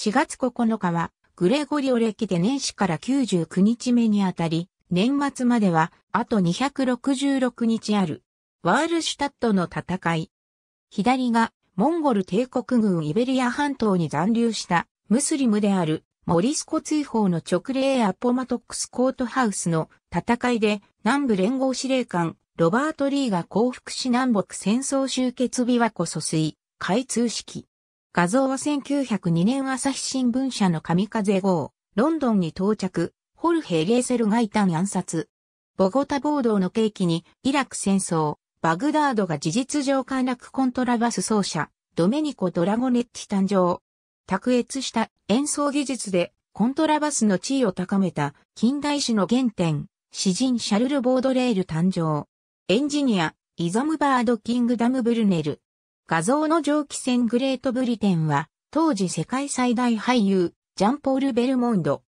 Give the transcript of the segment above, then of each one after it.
4月9日は、グレゴリオ歴で年始から99日目にあたり、年末までは、あと266日ある。ワールシュタットの戦い。左が、モンゴル帝国軍イベリア半島に残留した、ムスリムである、モリスコ追放の直令アポマトックスコートハウスの戦いで、南部連合司令官、ロバート・リーが降伏し南北戦争終結日はこ疎水、開通式。画像は1902年朝日新聞社の神風号、ロンドンに到着、ホルヘ・ゲーセルが異端暗殺。ボゴタ暴動の契機に、イラク戦争、バグダードが事実上陥落コントラバス奏者、ドメニコ・ドラゴネッティ誕生。卓越した演奏技術でコントラバスの地位を高めた近代史の原点、詩人シャルル・ボードレール誕生。エンジニア、イザムバード・キングダム・ブルネル。画像の蒸気船グレートブリテンは、当時世界最大俳優、ジャンポール・ベルモンド。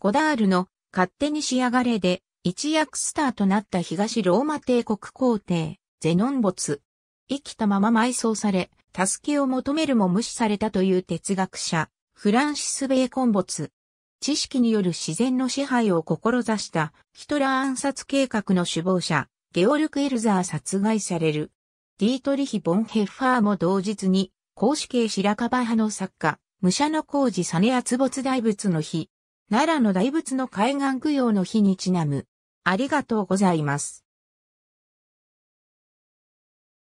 ゴダールの勝手に仕上がれで、一躍スターとなった東ローマ帝国皇帝、ゼノン没。生きたまま埋葬され、助けを求めるも無視されたという哲学者、フランシス・ベーコン没。知識による自然の支配を志したヒトラー暗殺計画の首謀者、ゲオルク・エルザー殺害される。ディートリヒ・ボンヘッファーも同日に、公子系白樺派の作家、武者の工事ネ圧没大仏の日、奈良の大仏の海岸供養の日にちなむ。ありがとうございます。